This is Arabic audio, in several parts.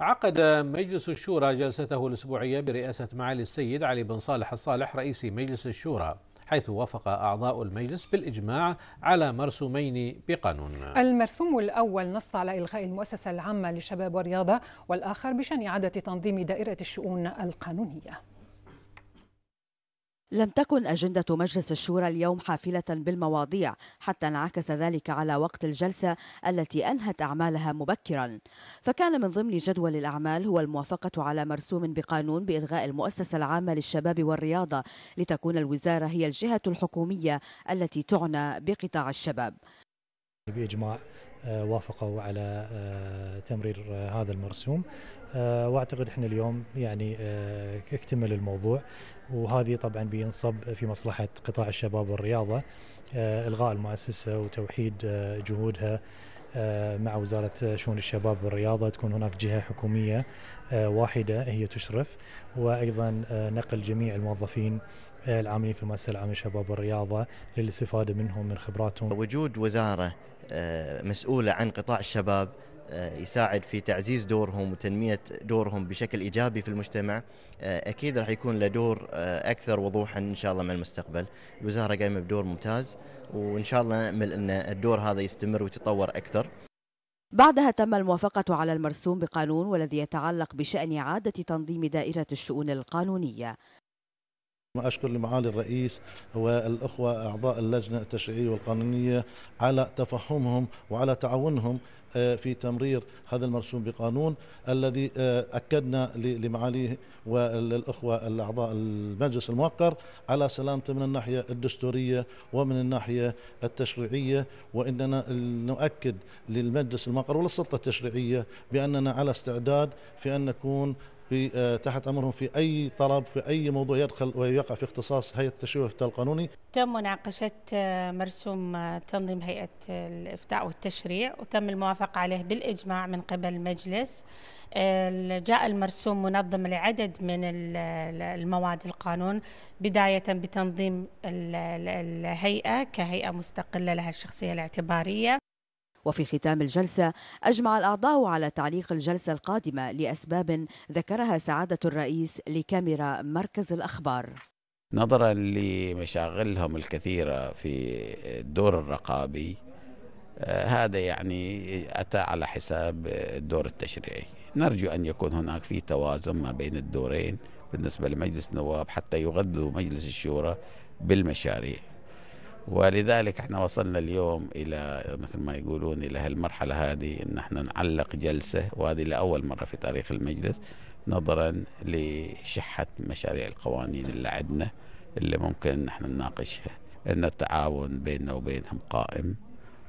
عقد مجلس الشورى جلسته الأسبوعية برئاسة معالي السيد علي بن صالح الصالح رئيس مجلس الشورى حيث وافق أعضاء المجلس بالإجماع على مرسومين بقانون المرسوم الأول نص على إلغاء المؤسسة العامة للشباب والرياضة والآخر بشأن إعادة تنظيم دائرة الشؤون القانونية لم تكن أجندة مجلس الشورى اليوم حافلة بالمواضيع حتى انعكس ذلك على وقت الجلسة التي أنهت أعمالها مبكرا فكان من ضمن جدول الأعمال هو الموافقة على مرسوم بقانون بإلغاء المؤسسة العامة للشباب والرياضة لتكون الوزارة هي الجهة الحكومية التي تعنى بقطاع الشباب بإجماع آه، وافقوا على آه، تمرير آه، هذا المرسوم واعتقد احنا اليوم يعني اكتمل الموضوع وهذه طبعا بينصب في مصلحه قطاع الشباب والرياضه الغاء المؤسسه وتوحيد جهودها مع وزارة شؤون الشباب والرياضة تكون هناك جهة حكومية واحدة هي تشرف وأيضا نقل جميع الموظفين العاملين في المؤسسة العامة للشباب والرياضة للاستفادة منهم من خبراتهم وجود وزارة آه، مسؤوله عن قطاع الشباب آه، يساعد في تعزيز دورهم وتنميه دورهم بشكل ايجابي في المجتمع آه، اكيد راح يكون له دور اكثر وضوحا ان شاء الله مع المستقبل، الوزاره قايمه بدور ممتاز وان شاء الله نامل ان الدور هذا يستمر ويتطور اكثر. بعدها تم الموافقة على المرسوم بقانون والذي يتعلق بشأن إعادة تنظيم دائرة الشؤون القانونية أشكر لمعالي الرئيس والأخوة أعضاء اللجنة التشريعية والقانونية على تفهمهم وعلى تعاونهم آه، في تمرير هذا المرسوم بقانون الذي آه، أكدنا لمعاليه والأخوة الأعضاء المجلس الموقر على سلامته من الناحية الدستورية ومن الناحية التشريعية وإننا نؤكد للمجلس الموقر وللسلطة التشريعية بأننا على استعداد في أن نكون في آه، تحت امرهم في اي طلب في اي موضوع يدخل ويقع في اختصاص هيئه التشريع والافتاء القانوني. تم مناقشه آه، مرسوم آه، تنظيم هيئه الافتاء والتشريع وتم الموافقه عليه بالاجماع من قبل المجلس. جاء المرسوم منظم لعدد من المواد القانون بدايه بتنظيم الهيئه كهيئه مستقله لها الشخصيه الاعتباريه. وفي ختام الجلسة أجمع الأعضاء على تعليق الجلسة القادمة لأسباب ذكرها سعادة الرئيس لكاميرا مركز الأخبار نظرا لمشاغلهم الكثيرة في الدور الرقابي آه، هذا يعني أتى على حساب الدور التشريعي نرجو أن يكون هناك في توازن ما بين الدورين بالنسبة لمجلس النواب حتى يغذوا مجلس الشورى بالمشاريع ولذلك احنا وصلنا اليوم الى مثل ما يقولون الى هالمرحله هذه ان احنا نعلق جلسه وهذه لاول مره في تاريخ المجلس نظرا لشحه مشاريع القوانين اللي عندنا اللي ممكن احنا نناقشها ان التعاون بيننا وبينهم قائم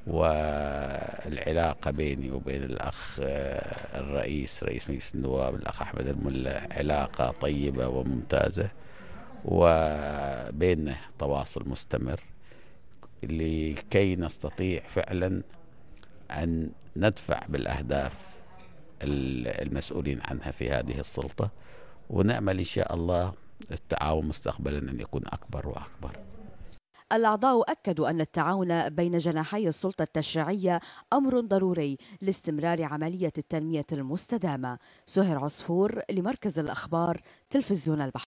والعلاقة بيني وبين الأخ آه، الرئيس رئيس مجلس النواب الأخ أحمد الملا علاقة طيبة وممتازة وبيننا تواصل مستمر لكي نستطيع فعلا أن ندفع بالأهداف المسؤولين عنها في هذه السلطة ونأمل إن شاء الله التعاون مستقبلا أن يكون أكبر وأكبر الأعضاء أكدوا أن التعاون بين جناحي السلطة التشريعية أمر ضروري لاستمرار عملية التنمية المستدامة سهر عصفور لمركز الأخبار تلفزيون البحر